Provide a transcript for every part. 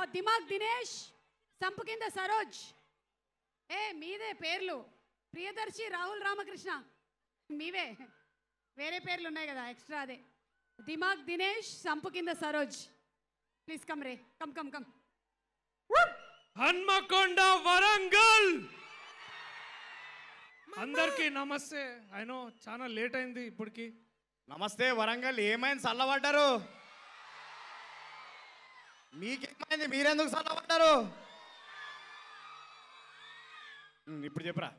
ఓ దిమాగ్ దినేష్ సంపు కింద సరోజ్ ఏ మీదే పేర్లు ప్రియదర్శి రాహుల్ రామకృష్ణ మీవే వేరే పేర్లు ఉన్నాయి కదా ఎక్స్ట్రా అదే దిమాగ్ దినేష్ సంపు కింద సరోజ్ ప్లీజ్ కమ్ రే come come come Hanamkonda Warangal అందరికీ నమస్తే అయినో చాలా లేట్ అయింది ఇప్పటికి నమస్తే వరంగల్ ఏమైంది చల్లబడ్డారు మీకేమైంది మీరెందుకు సన్నబడ్డారు ఇప్పుడు చెప్పరా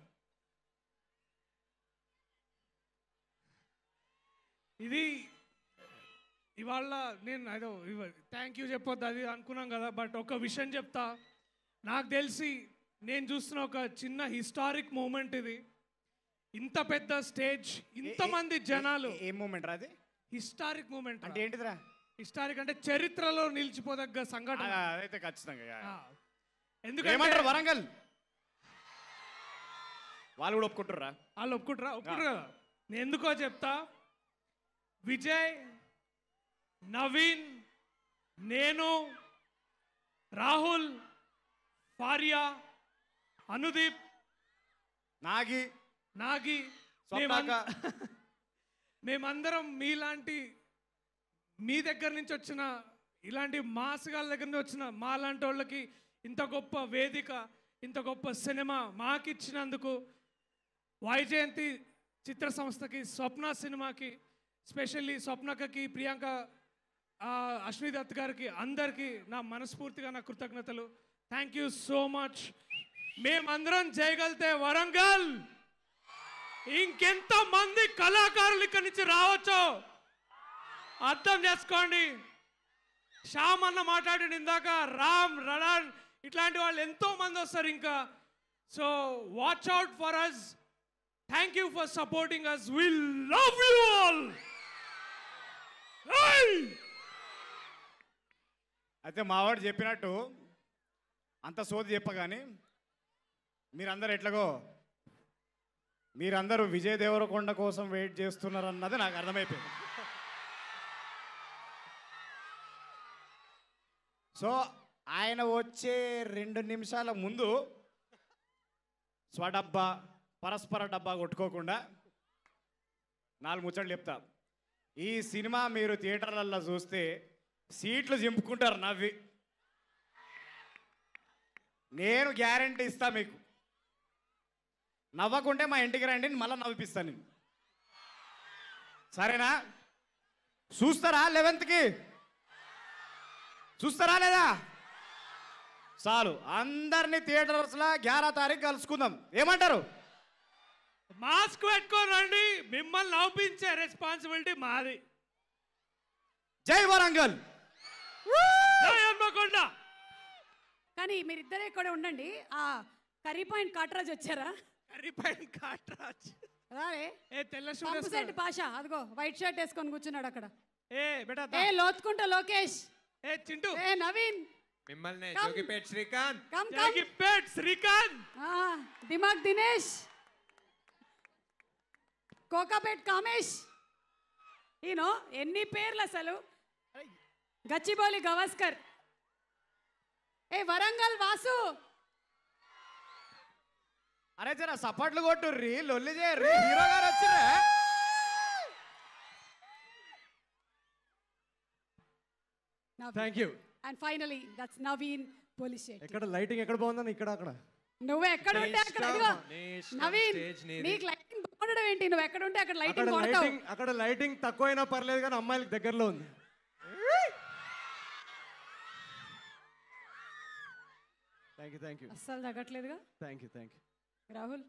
ఇది ఇవాళ నేను ఏదో థ్యాంక్ యూ చెప్పొద్దు అది అనుకున్నాం కదా బట్ ఒక విషయం చెప్తా నాకు తెలిసి నేను చూస్తున్న ఒక చిన్న హిస్టారిక్ మూమెంట్ ఇది ఇంత పెద్ద స్టేజ్ ఇంతమంది జనాలు ఏ మూమెంట్ రా అది హిస్టారిక్ మూమెంట్ అంటే ఏంటిదిరా హిస్టారిక్ అంటే చరిత్రలో నిలిచిపోదగ్గ సంఘటన అదైతే ఖచ్చితంగా ఎందుకంటే వరంగల్ వాళ్ళు కూడా ఒప్పుకుంటారా వాళ్ళు ఒప్పుకుంటారా ఒప్పుకుంటారు కదా నేను ఎందుకో చెప్తా విజయ్ నవీన్ నేను రాహుల్ ఫారియా అనుదీప్ నాగి నాగి మేమందరం మీలాంటి మీ దగ్గర నుంచి వచ్చిన ఇలాంటి మాసగాళ్ళ దగ్గర నుంచి వచ్చిన మా లాంటి వాళ్ళకి ఇంత గొప్ప వేదిక ఇంత గొప్ప సినిమా మాకిచ్చినందుకు వైజయంతి చిత్ర సంస్థకి స్వప్న సినిమాకి స్పెషల్లీ స్వప్నకకి ప్రియాంక అశ్విని దత్ గారికి అందరికీ నా మనస్ఫూర్తిగా నా కృతజ్ఞతలు థ్యాంక్ యూ సో మచ్ మేమందరం చేయగలితే వరంగల్ ఇంకెంతమంది కళాకారులు ఇక్కడి నుంచి రావచ్చో అర్థం చేసుకోండి శ్యామ్ అన్న మాట్లాడిన ఇందాక రామ్ రడాన్ ఇట్లాంటి వాళ్ళు ఎంతో మంది వస్తారు ఇంకా so watch out for us thank you for supporting us we love you all అయితే మావాడు చెప్పినట్టు అంత సోది చెప్పగాని మీరందరూ ఎట్లాగో మీరందరూ విజయ్ దేవరకొండ కోసం వెయిట్ చేస్తున్నారన్నది నాకు అర్థమైపోయింది సో ఆయన వచ్చే రెండు నిమిషాల ముందు స్వడబ్బా పరస్పర డబ్బా కొట్టుకోకుండా నాలుగు ముచ్చట్లు చెప్తా ఈ సినిమా మీరు థియేటర్లలో చూస్తే సీట్లు చింపుకుంటారు నవ్వి నేను గ్యారంటీ ఇస్తా మీకు నవ్వకుంటే మా ఇంటికి రండి మళ్ళీ నవ్విపిస్తాను నేను సరేనా చూస్తారా లెవెన్త్కి చూస్తారా లేదా చాలు అందరినీ థియేటర్స్లో గ్యారా తారీఖు కలుసుకుందాం ఏమంటారు మాస్క్ పెట్టుకోనండి మిమ్మల్ని నవ్వించే రెస్పాన్సిబిలిటీ మాది జై వరంగల్ హన్మకొండ కానీ మీరిద్దరే కూడా ఉండండి ఆ కర్రీ పాయింట్ కాట్రాజ్ వచ్చారా కర్రీ పాయింట్ కాట్రాజ్ రారే ఏ తెల్ల షూ భాష అదిగో వైట్ షర్ట్ వేసుకొని కూర్చున్నాడు అక్కడ ఏ బేటా ఏ లోతుకుంటా లోకేష్ ఏ చింటూ ఏ నవీన్ మిమ్మల్ని జోగిపేట్ శ్రీకాంత్ కమ్ కమ్ జోగిపేట్ శ్రీకాంత్ ఆ దిమాగ్ దినేష్ కోకాపేట్ కామేష్ ఈయన ఎన్ని పేర్లు అసలు గచ్చిబౌలి గవస్కర్ ఏ వరంగల్ వాసు అరే జరా సపాట్లు కొట్టుర్రి లొల్లి చేయర్రి హీరో గారు వచ్చిరా thank you and finally that's Naveen police ఎక్కడ లైటింగ్ ఎక్కడ బాగుందని ఇక్కడ అక్కడ నువ్వు ఎక్కడ ఉంటే అక్కడ ఇదిగో నవీన్ నీకు లైటింగ్ బాగుండడం ఏంటి నువ్వు ఎక్కడ ఉంటే అక్కడ లైటింగ్ కొడతావు అక్కడ లైటింగ్ తక్కువైనా పర్లేదు కానీ అమ్మాయిలకు దగ్గరలో ఉంది థ్యాంక్ యూ థ్యాంక్ యూ అస్సలు తగ్గట్లేదుగా thank you thank you Rahul